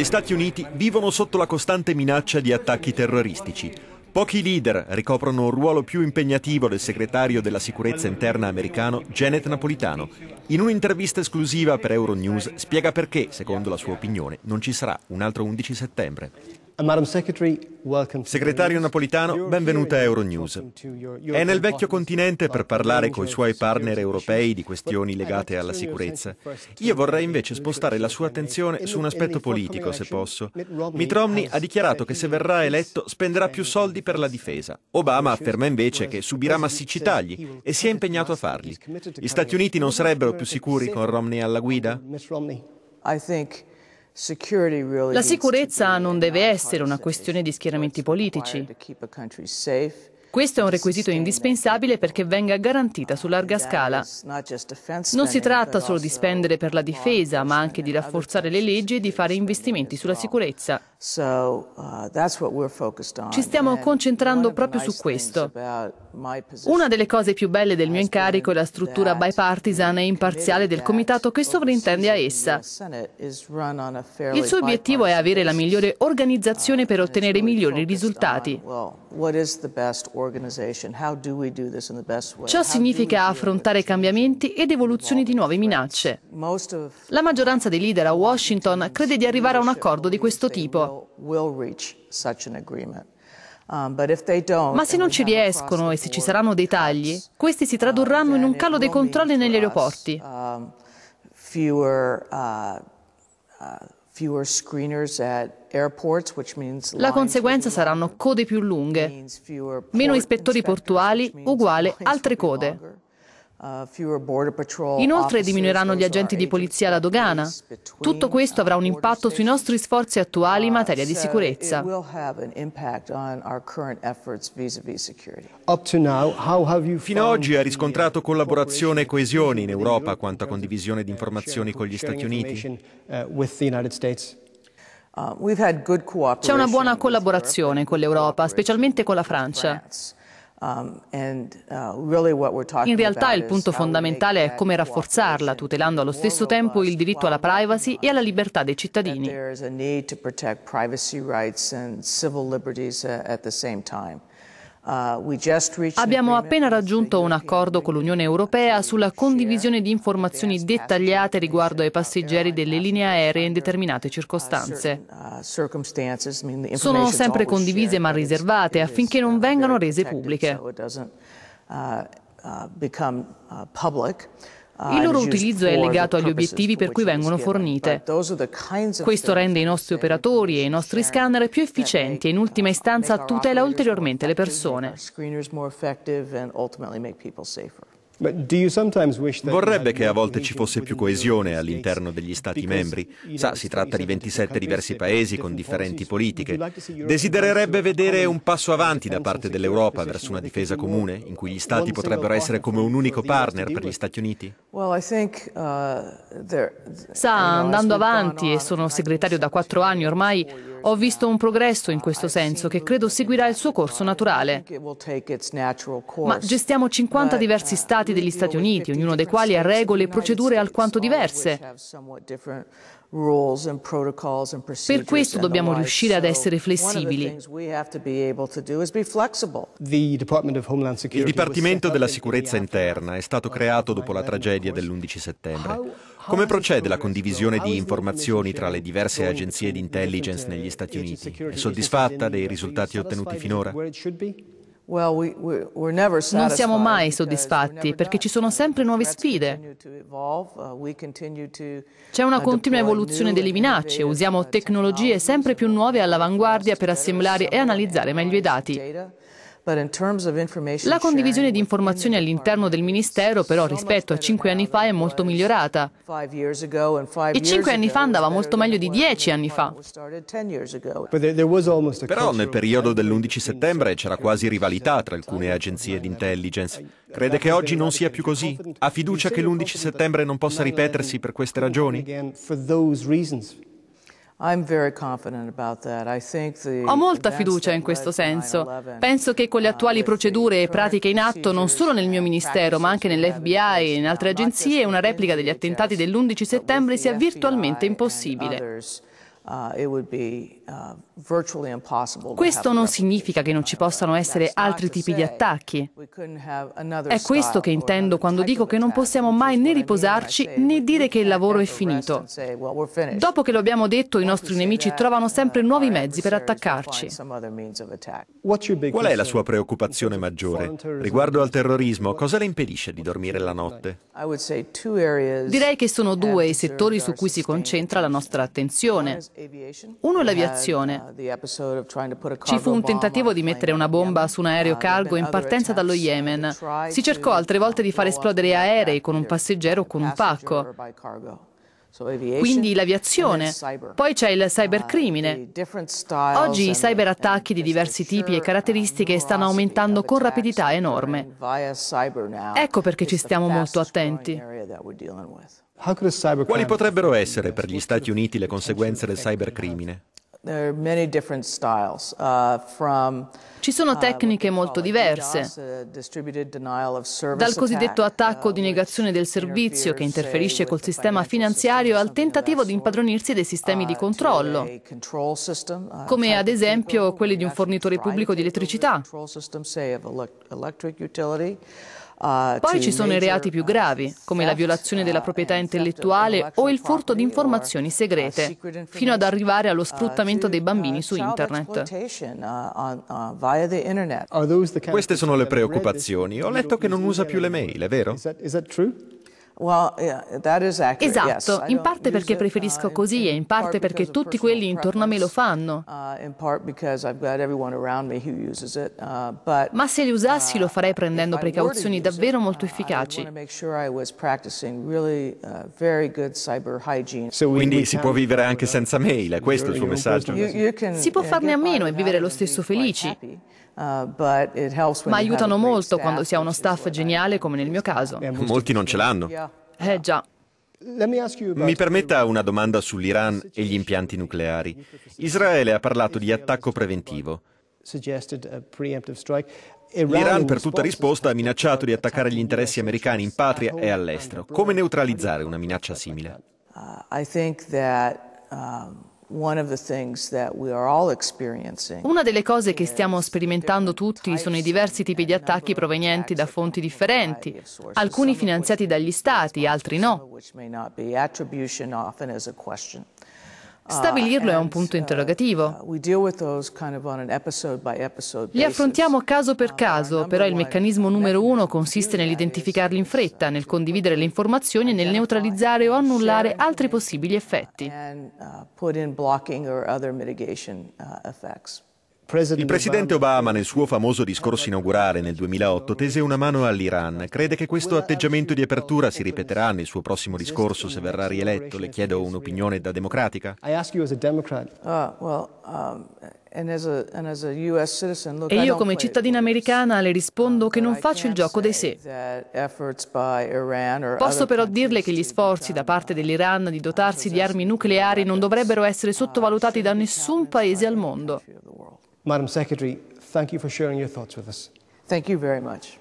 Gli Stati Uniti vivono sotto la costante minaccia di attacchi terroristici. Pochi leader ricoprono un ruolo più impegnativo del segretario della sicurezza interna americano Janet Napolitano. In un'intervista esclusiva per Euronews spiega perché, secondo la sua opinione, non ci sarà un altro 11 settembre. Uh, Segretario Napolitano, benvenuta a Euronews. È nel vecchio continente per parlare con i suoi partner europei di questioni legate alla sicurezza. Io vorrei invece spostare la sua attenzione su un aspetto politico, se posso. Mitt Romney ha dichiarato che se verrà eletto spenderà più soldi per la difesa. Obama afferma invece che subirà massicci tagli e si è impegnato a farli. Gli Stati Uniti non sarebbero più sicuri con Romney alla guida? I think la sicurezza non deve essere una questione di schieramenti politici. Questo è un requisito indispensabile perché venga garantita su larga scala. Non si tratta solo di spendere per la difesa, ma anche di rafforzare le leggi e di fare investimenti sulla sicurezza. Uh, Ci stiamo concentrando proprio su questo. Una delle cose più belle del mio incarico è la struttura bipartisan e imparziale del comitato che sovrintende a essa. Il suo obiettivo è avere la migliore organizzazione per uh, ottenere i migliori risultati. Ciò significa affrontare cambiamenti ed evoluzioni di nuove minacce. La maggioranza dei leader a Washington crede di arrivare a un accordo di questo tipo. Um, Ma se non ci riescono e se ci saranno dei tagli, questi si um, tradurranno in un calo dei controlli negli aeroporti. Um, uh, uh, La conseguenza saranno code più lunghe, meno ispettori portuali uguale altre code. Uh, Inoltre diminuiranno gli agenti di polizia alla dogana. Tutto questo avrà un impatto sui nostri sforzi attuali in materia di uh, sicurezza. Fino ad oggi ha riscontrato collaborazione e coesione in Europa quanto a condivisione di informazioni con gli Stati Uniti? Uh, C'è una buona collaborazione con l'Europa, specialmente con la Francia. Um, uh, In realtà il punto fondamentale è come rafforzarla, tutelando allo stesso tempo il diritto alla privacy e alla libertà dei cittadini. Uh, Abbiamo appena raggiunto un accordo con l'Unione Europea sulla condivisione di informazioni dettagliate riguardo ai passeggeri delle linee aeree in determinate uh, circostanze. Uh, Sono sempre condivise ma riservate affinché non vengano rese pubbliche. Il ah, loro utilizzo è legato agli obiettivi per cui vengono fornite. Questo rende i nostri operatori e i nostri scanner più efficienti e in uh, ultima istanza tutela ulteriormente le persone. Vorrebbe che a volte ci fosse più coesione all'interno degli Stati membri. Sa, si tratta di 27 diversi paesi con differenti politiche. Desidererebbe vedere un passo avanti da parte dell'Europa verso una difesa comune, in cui gli Stati potrebbero essere come un unico partner per gli Stati Uniti? Uh, Sa, andando avanti, e sono segretario da quattro anni ormai, ho visto un progresso in questo senso che credo seguirà il suo corso naturale. Ma gestiamo 50 diversi stati degli Stati Uniti, ognuno dei quali ha regole e procedure alquanto diverse. Per questo dobbiamo riuscire ad essere flessibili. Il Dipartimento della Sicurezza Interna è stato creato dopo la tragedia dell'11 settembre. Come procede la condivisione di informazioni tra le diverse agenzie di intelligence negli Stati Uniti? È soddisfatta dei risultati ottenuti finora? Non siamo mai soddisfatti perché ci sono sempre nuove sfide. Uh, C'è una continua evoluzione delle minacce, usiamo tecnologie sempre più nuove all'avanguardia per assemblare e analizzare meglio i dati. La condivisione di informazioni all'interno del Ministero però rispetto a cinque anni fa è molto migliorata. E cinque anni fa andava molto meglio di dieci anni fa. Però nel periodo dell'11 settembre c'era quasi rivalità tra alcune agenzie di intelligence. Crede che oggi non sia più così? Ha fiducia che l'11 settembre non possa ripetersi per queste ragioni? Ho molta fiducia in questo senso. Penso che con le uh, attuali procedure e pratiche in atto, non solo nel mio ministero, ma anche nell'FBI e in altre agenzie, una replica degli attentati dell'11 settembre sia virtualmente impossibile. Uh, uh, questo non significa che non ci possano essere altri tipi di attacchi. È questo che intendo quando dico che non possiamo mai né riposarci né dire che il lavoro è finito. Dopo che lo abbiamo detto, i nostri nemici trovano sempre nuovi mezzi per attaccarci. Qual è la sua preoccupazione maggiore? Riguardo al terrorismo, cosa le impedisce di dormire la notte? Direi che sono due i settori su cui si concentra la nostra attenzione. Uno è l'aviazione. Uh, ci fu un tentativo di mettere una bomba su un aereo cargo in partenza dallo Yemen. Si cercò altre volte di far esplodere aerei con un passeggero o con un pacco. Quindi l'aviazione, poi c'è il cybercrimine. Uh, Oggi i cyberattacchi di diversi tipi e uh, caratteristiche stanno aumentando con rapidità enorme. Ecco perché ci stiamo molto attenti. Quali potrebbero essere per gli Stati Uniti le conseguenze del cybercrimine? Uh, Ci sono uh, tecniche molto diverse, dal cosiddetto attacco di negazione del servizio che interferisce col sistema finanziario al tentativo di impadronirsi dei sistemi di uh, controllo, come ad esempio quelli di un fornitore pubblico di elettricità. Ah, Poi ci sono i reati più gravi, come la violazione della proprietà eh, intellettuale o il furto di eh, informazioni segrete, fino ad arrivare allo eh, sfruttamento dei bambini su internet. Queste sono le preoccupazioni. Ho letto che non usa più le mail, è vero? Esatto, in parte perché preferisco uh, così e in parte perché tutti quelli intorno a me lo fanno. Uh, uh, Ma se li usassi lo farei prendendo precauzioni davvero molto efficaci. Quindi si può vivere anche senza mail, è questo il suo messaggio? Si può farne a meno e vivere lo stesso felici. Uh, Ma aiutano molto quando si ha uno staff geniale come nel mio caso. Eh, molti non ce l'hanno. Eh già. Mi permetta una domanda sull'Iran e gli impianti nucleari. Israele ha parlato di attacco preventivo. L'Iran per tutta risposta ha minacciato di attaccare gli interessi americani in patria e all'estero. Come neutralizzare una minaccia simile? Uh, I think that um, una delle cose che stiamo sperimentando tutti sono i diversi tipi di attacchi provenienti da fonti differenti, alcuni finanziati dagli stati, altri no. Stabilirlo è un ah, punto uh, interrogativo. Li affrontiamo caso per uh, caso, però il meccanismo numero uno consiste nell'identificarli in fretta, nel condividere le informazioni e nel neutralizzare o annullare altri possibili effetti. Uh, il presidente Obama nel suo famoso discorso inaugurale nel 2008 tese una mano all'Iran. Crede che questo atteggiamento di apertura si ripeterà nel suo prossimo discorso se verrà rieletto? Le chiedo un'opinione da democratica. Ah, um, e io come cittadina americana le rispondo che non faccio il gioco dei sé. Posso però dirle che gli sforzi da parte dell'Iran di dotarsi di armi nucleari non dovrebbero essere sottovalutati da nessun paese al mondo. Madam Secretary, thank you for sharing your thoughts with us. Thank you very much.